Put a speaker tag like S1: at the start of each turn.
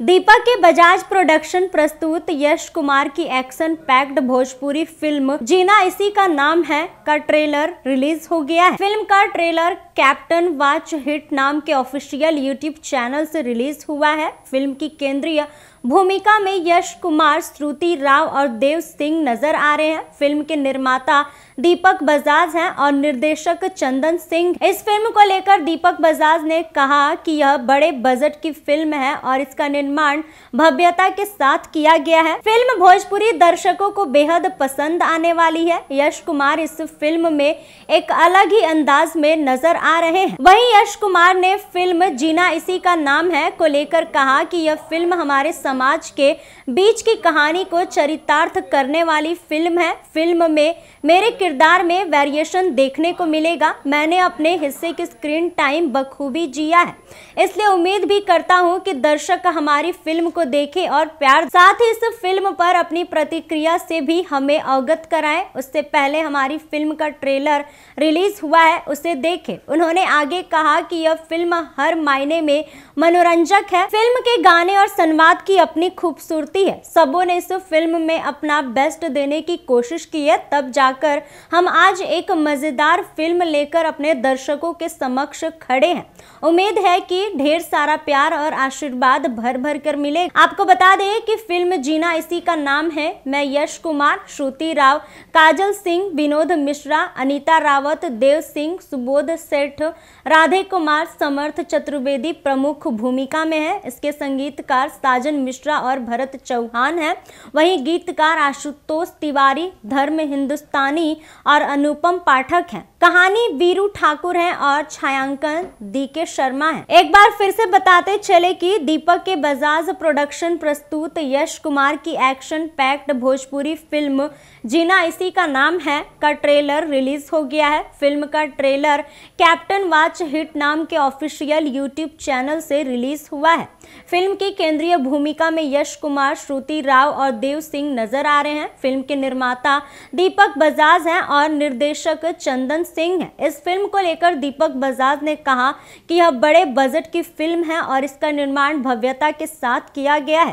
S1: दीपक के बजाज प्रोडक्शन प्रस्तुत यश कुमार की action packed Bhojpuri film Jeena Isi Ka नाम है का ट्रेलर रिलीज हो गया है फिल्म का ट्रेलर कैप्टन वाच हिट नाम के ऑफिशियल यूट्यूब चैनल से रिलीज हुआ है फिल्म की केंद्रीय भूमिका में यश कुमार श्रुति राव और देव सिंह नजर आ रहे हैं फिल्म के निर्माता दीपक बजाज हैं और निर्देशक चंदन सिंह इस फिल्म को लेकर दीपक बजाज ने कहा कि यह बड़े बजट की फिल्म है और इसका निर्माण भव्यता के साथ किया गया है फिल्म भोजपुरी दर्शकों को बेहद पसंद आने वाली है यश कुमार इस फिल्म में एक अलग ही अंदाज में नजर आ रहे हैं वहीं यश कुमार ने फिल्म जीना इसी का नाम है को लेकर कहा कि यह फिल्म हमारे सम समाज के बीच की कहानी को चरितार्थ करने वाली फिल्म है फिल्म में मेरे किरदार में वेरिएशन देखने को मिलेगा मैंने अपने हिस्से की स्क्रीन टाइम बखूबी जिया है इसलिए उम्मीद भी करता हूँ कि दर्शक हमारी फिल्म को देखे और प्यार साथ ही इस फिल्म पर अपनी प्रतिक्रिया से भी हमें अवगत कराए उससे पहले हमारी फिल्म का ट्रेलर रिलीज हुआ है उसे देखे उन्होंने आगे कहा कि यह फिल्म हर मायने में मनोरंजक है फिल्म के गाने और संवाद की अपनी खूबसूरती है सबों ने इस फिल्म में अपना बेस्ट देने की कोशिश की है तब जाकर हम आज एक मज़ेदार फिल्म लेकर अपने दर्शकों के समक्ष खड़े हैं उम्मीद है कि ढेर सारा प्यार और आशीर्वाद भर भर कर मिले आपको बता दें कि फिल्म जीना इसी का नाम है मैं यश कुमार श्रुति राव काजल सिंह विनोद मिश्रा अनिता रावत देव सिंह सुबोध सेठ राधे कुमार समर्थ चतुर्वेदी प्रमुख भूमिका में है इसके संगीतकार साजन मिश्रा और भरत चौहान हैं वहीं गीतकार आशुतोष तिवारी धर्म हिंदुस्तानी और अनुपम पाठक हैं कहानी वीरू ठाकुर है और छायांकन डी शर्मा है एक बार फिर से बताते चले कि दीपक के बजाज प्रोडक्शन प्रस्तुत यश कुमार की action packed Bhojpuri film Jeena Isi Ka नाम है का ट्रेलर रिलीज हो गया है फिल्म का ट्रेलर कैप्टन वाच हिट नाम के ऑफिशियल यूट्यूब चैनल से रिलीज हुआ है फिल्म की केंद्रीय भूमिका में यश कुमार श्रुति राव और देव सिंह नजर आ रहे हैं फिल्म के निर्माता दीपक बजाज हैं और निर्देशक चंदन सिंह इस फिल्म को लेकर दीपक बजाज ने कहा कि यह बड़े बजट की फिल्म है और इसका निर्माण भव्यता के साथ किया गया है